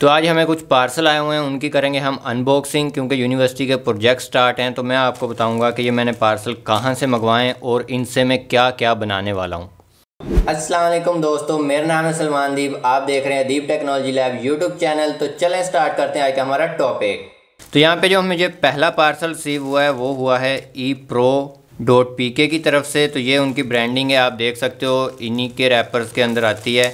तो आज हमें कुछ पार्सल आए हुए हैं उनकी करेंगे हम अनबॉक्सिंग क्योंकि यूनिवर्सिटी के प्रोजेक्ट स्टार्ट हैं तो मैं आपको बताऊंगा कि ये मैंने पार्सल कहाँ से मंगवाएं और इनसे मैं क्या क्या बनाने वाला हूँ असलम दोस्तों मेरा नाम है सलमान दीप आप देख रहे हैं Deep technology lab YouTube channel तो चलें स्टार्ट करते हैं आज का हमारा टॉपिक तो यहाँ पे जो मुझे पहला पार्सल रिसीव हुआ है वो हुआ है ई प्रो डॉट पी के की तरफ से तो ये उनकी ब्रांडिंग है आप देख सकते हो इन्हीं के रैपर्स के अंदर आती है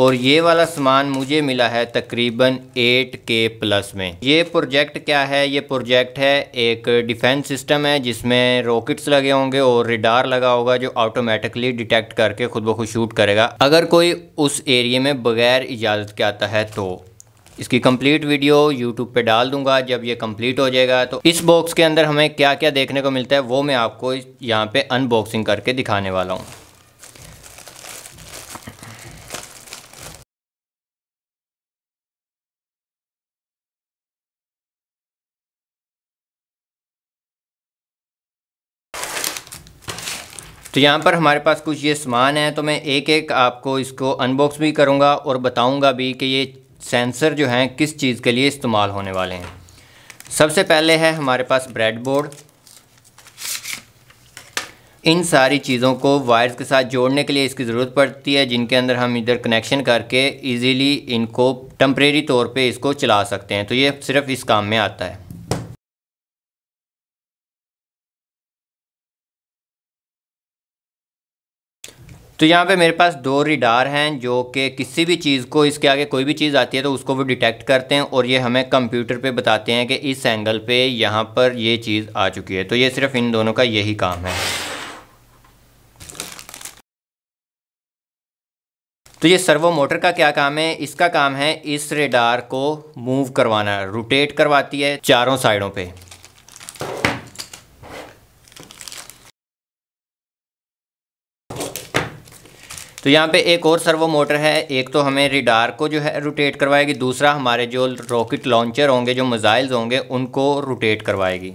और ये वाला सामान मुझे मिला है तकरीबन एट के प्लस में ये प्रोजेक्ट क्या है ये प्रोजेक्ट है एक डिफेंस सिस्टम है जिसमें रॉकेट्स लगे होंगे और रिडार लगा होगा जो ऑटोमेटिकली डिटेक्ट करके खुद ब खुद शूट करेगा अगर कोई उस एरिए में बगैर इजाज़त के आता है तो इसकी कंप्लीट वीडियो यूट्यूब पे डाल दूंगा जब ये कंप्लीट हो जाएगा तो इस बॉक्स के अंदर हमें क्या क्या देखने को मिलता है वो मैं आपको यहाँ पे अनबॉक्सिंग करके दिखाने वाला हूँ तो यहाँ पर हमारे पास कुछ ये सामान है तो मैं एक एक आपको इसको अनबॉक्स भी करूँगा और बताऊँगा भी कि ये सेंसर जो हैं किस चीज़ के लिए इस्तेमाल होने वाले हैं सबसे पहले है हमारे पास ब्रेड बोर्ड इन सारी चीज़ों को वायर्स के साथ जोड़ने के लिए इसकी ज़रूरत पड़ती है जिनके अंदर हम इधर कनेक्शन करके इजीली इनको टम्प्रेरी तौर पे इसको चला सकते हैं तो ये सिर्फ इस काम में आता है तो यहाँ पे मेरे पास दो रिडार हैं जो कि किसी भी चीज़ को इसके आगे कोई भी चीज़ आती है तो उसको वो डिटेक्ट करते हैं और ये हमें कंप्यूटर पे बताते हैं कि इस एंगल पे यहाँ पर ये चीज़ आ चुकी है तो ये सिर्फ इन दोनों का यही काम है तो ये सर्वो मोटर का क्या काम है इसका काम है इस रेडार को मूव करवाना रोटेट करवाती है चारों साइडों पे तो यहाँ पे एक और सर्वो मोटर है एक तो हमें रिडार को जो है रोटेट करवाएगी दूसरा हमारे जो रॉकेट लॉन्चर होंगे जो मिज़ाइल्स होंगे उनको रोटेट करवाएगी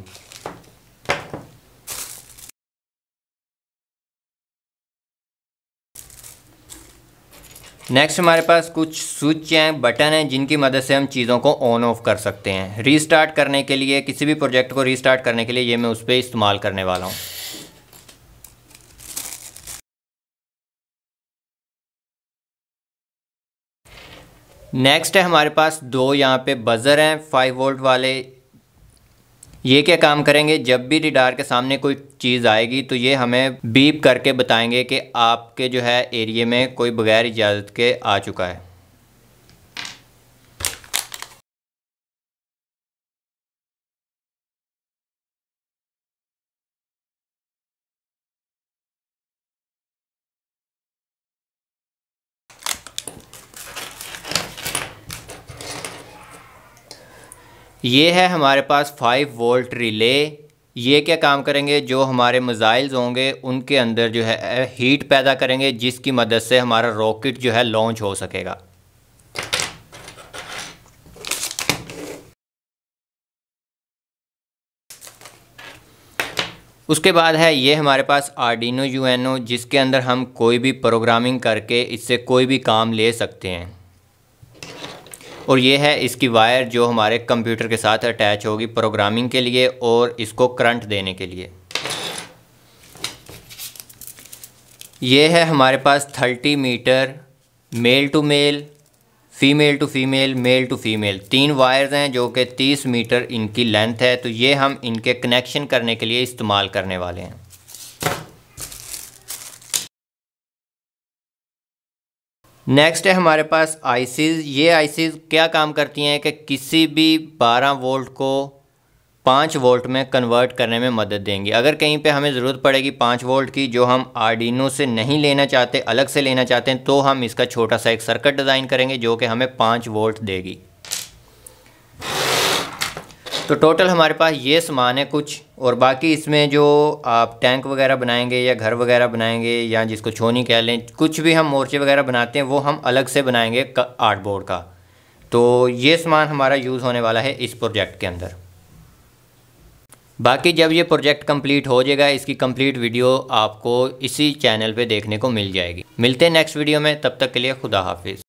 नेक्स्ट हमारे पास कुछ स्विच हैं बटन हैं जिनकी मदद से हम चीज़ों को ऑन ऑफ कर सकते हैं रीस्टार्ट करने के लिए किसी भी प्रोजेक्ट को रीस्टार्ट करने के लिए ये मैं उस पर इस्तेमाल करने वाला हूँ नेक्स्ट है हमारे पास दो यहाँ पे बज़र हैं फाइव वोल्ट वाले ये क्या काम करेंगे जब भी रिडार के सामने कोई चीज़ आएगी तो ये हमें बीप करके बताएंगे कि आपके जो है एरिए में कोई बगैर इजाज़त के आ चुका है ये है हमारे पास फाइव वोल्ट रिले ये क्या काम करेंगे जो हमारे मिज़ाइल्स होंगे उनके अंदर जो है हीट पैदा करेंगे जिसकी मदद से हमारा रॉकेट जो है लॉन्च हो सकेगा उसके बाद है ये हमारे पास आर्डिनो यूएनओ जिसके अंदर हम कोई भी प्रोग्रामिंग करके इससे कोई भी काम ले सकते हैं और ये है इसकी वायर जो हमारे कंप्यूटर के साथ अटैच होगी प्रोग्रामिंग के लिए और इसको करंट देने के लिए ये है हमारे पास thirty metre male to male female to female male to female तीन वायर्स हैं जो कि 30 मीटर इनकी लेंथ है तो ये हम इनके कनेक्शन करने के लिए इस्तेमाल करने वाले हैं नेक्स्ट है हमारे पास आईसीज ये आईसीज क्या काम करती हैं कि किसी भी 12 वोल्ट को पाँच वोल्ट में कन्वर्ट करने में मदद देंगी अगर कहीं पे हमें ज़रूरत पड़ेगी पाँच वोल्ट की जो हम आर्डिनो से नहीं लेना चाहते अलग से लेना चाहते हैं तो हम इसका छोटा सा एक सर्किट डिज़ाइन करेंगे जो कि हमें पाँच वोल्ट देगी तो टोटल हमारे पास ये सामान है कुछ और बाकी इसमें जो आप टैंक वगैरह बनाएंगे या घर वगैरह बनाएंगे या जिसको छोनी कह लें कुछ भी हम मोर्चे वगैरह बनाते हैं वो हम अलग से बनाएंगे आर्ट बोर्ड का तो ये सामान हमारा यूज़ होने वाला है इस प्रोजेक्ट के अंदर बाकी जब ये प्रोजेक्ट कंप्लीट हो जाएगा इसकी कंप्लीट वीडियो आपको इसी चैनल पे देखने को मिल जाएगी मिलते हैं नेक्स्ट वीडियो में तब तक के लिए खुदा हाफिज़